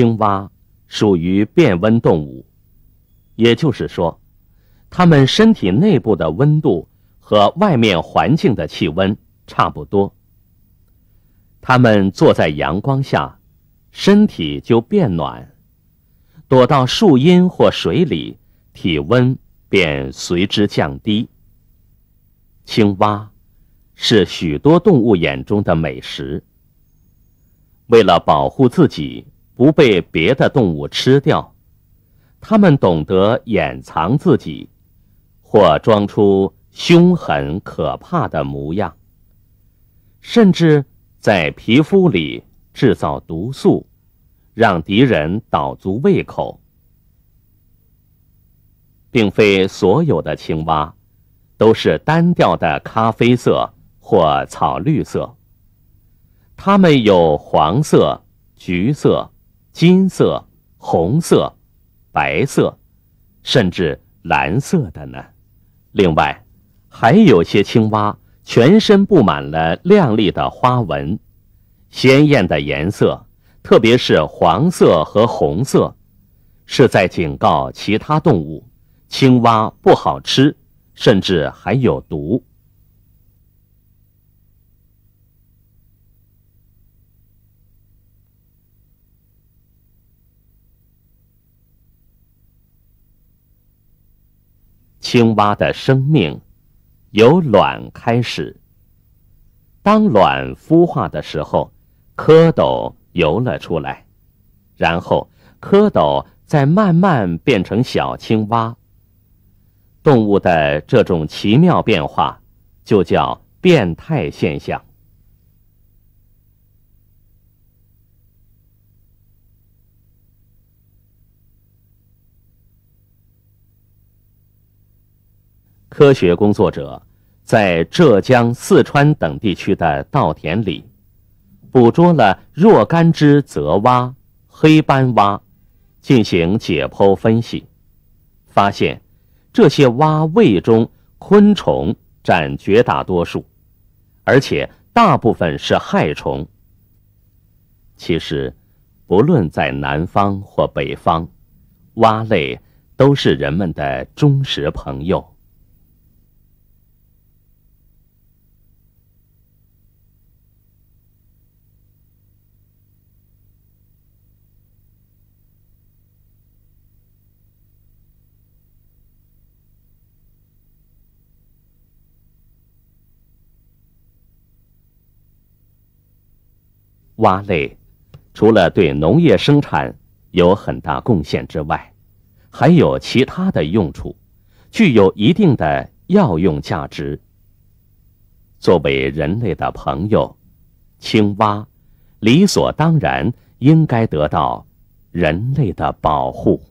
青蛙属于变温动物，也就是说，它们身体内部的温度和外面环境的气温差不多。它们坐在阳光下，身体就变暖；躲到树荫或水里，体温便随之降低。青蛙是许多动物眼中的美食。为了保护自己。不被别的动物吃掉，它们懂得掩藏自己，或装出凶狠可怕的模样，甚至在皮肤里制造毒素，让敌人倒足胃口。并非所有的青蛙都是单调的咖啡色或草绿色，它们有黄色、橘色。金色、红色、白色，甚至蓝色的呢。另外，还有些青蛙全身布满了亮丽的花纹，鲜艳的颜色，特别是黄色和红色，是在警告其他动物：青蛙不好吃，甚至还有毒。青蛙的生命由卵开始。当卵孵化的时候，蝌蚪游了出来，然后蝌蚪再慢慢变成小青蛙。动物的这种奇妙变化，就叫变态现象。科学工作者在浙江、四川等地区的稻田里捕捉了若干只泽蛙、黑斑蛙，进行解剖分析，发现这些蛙胃中昆虫占绝大多数，而且大部分是害虫。其实，不论在南方或北方，蛙类都是人们的忠实朋友。蛙类，除了对农业生产有很大贡献之外，还有其他的用处，具有一定的药用价值。作为人类的朋友，青蛙，理所当然应该得到人类的保护。